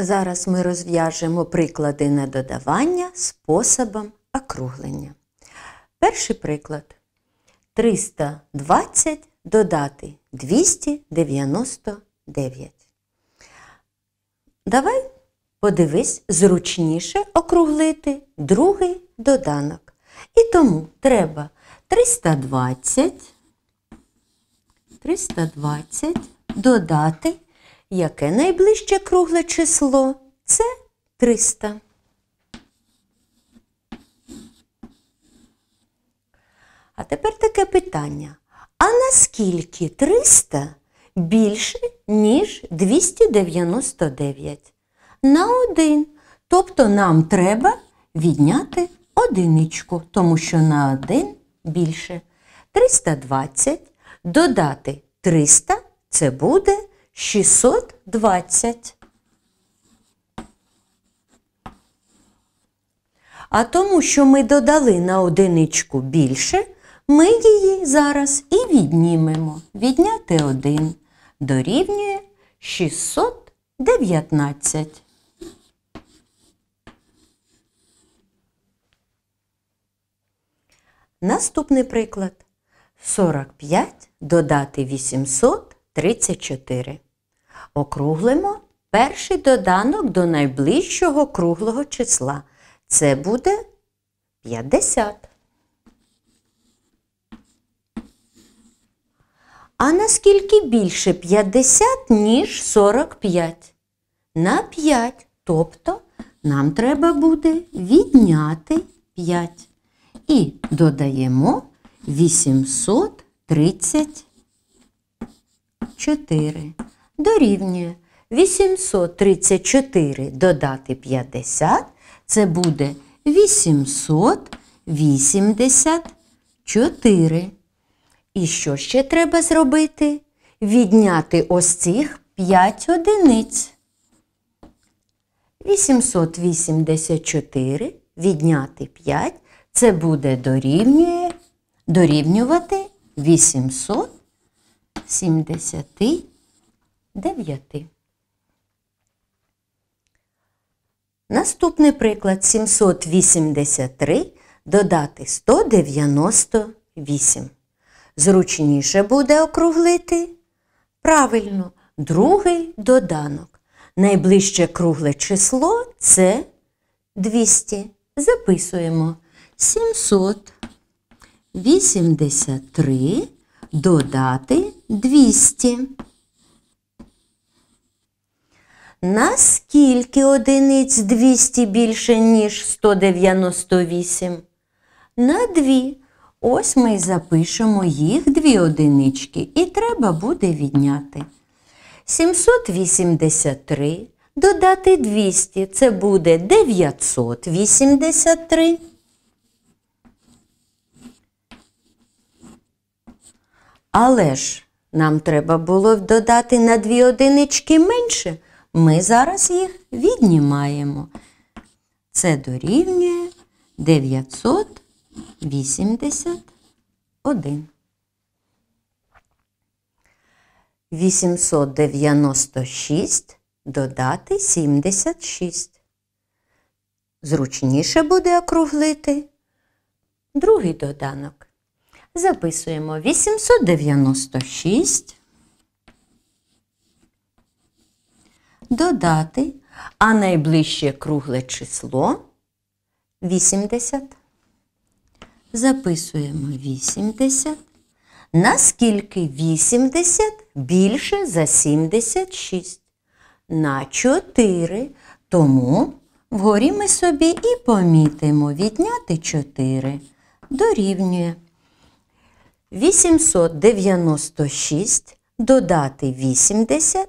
Зараз ми розв'яжемо приклади на додавання способом округлення. Перший приклад. 320 додати 299. Давай подивись, зручніше округлити другий доданок. І тому треба 320, 320 додати Яке найближче кругле число? Це 300. А тепер таке питання. А наскільки 300 більше, ніж 299? На 1. Тобто нам треба відняти одиничку, тому що на 1 більше. 320 додати 300 це буде 620. А тому, що ми додали на одиничку більше, ми її зараз і віднімемо. Відняти один дорівнює 619. Наступний приклад 45 додати 834. Округлимо перший доданок до найближчого круглого числа. Це буде 50. А наскільки більше 50, ніж 45? На 5. Тобто нам треба буде відняти 5. І додаємо 834 дорівнює 834 додати 50, це буде 884. І що ще треба зробити? Відняти ось цих 5 одиниць. 884 відняти 5, це буде дорівнює, дорівнювати 873. 9. Наступний приклад 783 додати 198. Зручніше буде округлити. Правильно, другий доданок. Найближче кругле число це 200. Записуємо 783 додати 200. Наскільки одиниць 200 більше, ніж 198? На дві. Ось ми запишемо їх дві одинички, і треба буде відняти. 783 додати 200 це буде 983. Але ж нам треба було додати на дві одинички менше. Ми зараз їх віднімаємо. Це дорівнює 981. 896 додати 76. Зручніше буде округлити другий доданок. Записуємо 896. додати, а найближче кругле число 80. Записуємо 80. Наскільки 80 більше за 76? На 4. Тому вгорі ми собі і помітимо відняти 4. Дорівнює 896 додати 80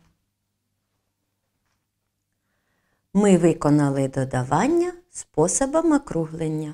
Ми виконали додавання способом округлення.